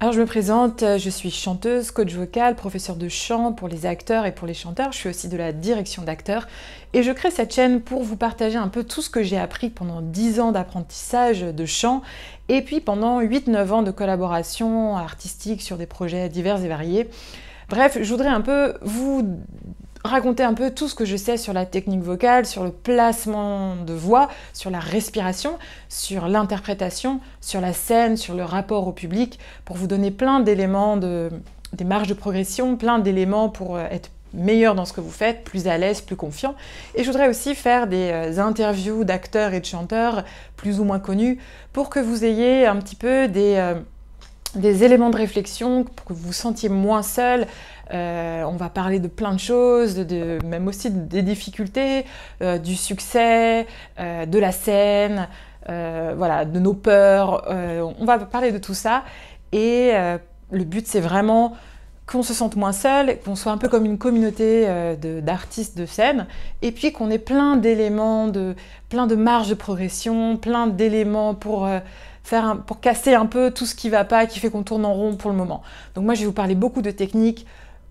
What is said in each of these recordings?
Alors je me présente, euh, je suis chanteuse, coach vocal, professeur de chant pour les acteurs et pour les chanteurs, je suis aussi de la direction d'acteurs et je crée cette chaîne pour vous partager un peu tout ce que j'ai appris pendant 10 ans d'apprentissage de chant et puis pendant 8-9 ans de collaboration artistique sur des projets divers et variés. Bref, je voudrais un peu vous raconter un peu tout ce que je sais sur la technique vocale, sur le placement de voix, sur la respiration, sur l'interprétation, sur la scène, sur le rapport au public, pour vous donner plein d'éléments, de, des marges de progression, plein d'éléments pour euh, être meilleur dans ce que vous faites, plus à l'aise, plus confiant. Et je voudrais aussi faire des euh, interviews d'acteurs et de chanteurs plus ou moins connus pour que vous ayez un petit peu des... Euh, des éléments de réflexion pour que vous vous sentiez moins seul. Euh, on va parler de plein de choses, de, même aussi des difficultés, euh, du succès, euh, de la scène, voilà, de nos peurs. on va parler de tout ça. Et le but, c'est vraiment qu'on se sente moins seul, qu'on soit un peu comme une communauté d'artistes de, scène, et puis qu'on ait plein d'éléments, de, plein de marges de progression, plein d'éléments pour pour casser un peu tout ce qui va pas, qui fait qu'on tourne en rond pour le moment. Donc moi, je vais vous parler beaucoup de techniques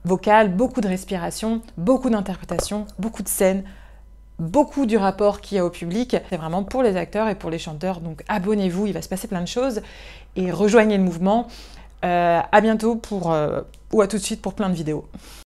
vocales, beaucoup de respiration, beaucoup d'interprétation, beaucoup de scènes, beaucoup du rapport qu'il y a au public. C'est vraiment pour les acteurs et pour les chanteurs. Donc abonnez-vous, il va se passer plein de choses et rejoignez le mouvement. Euh, à bientôt pour euh, ou à tout de suite pour plein de vidéos.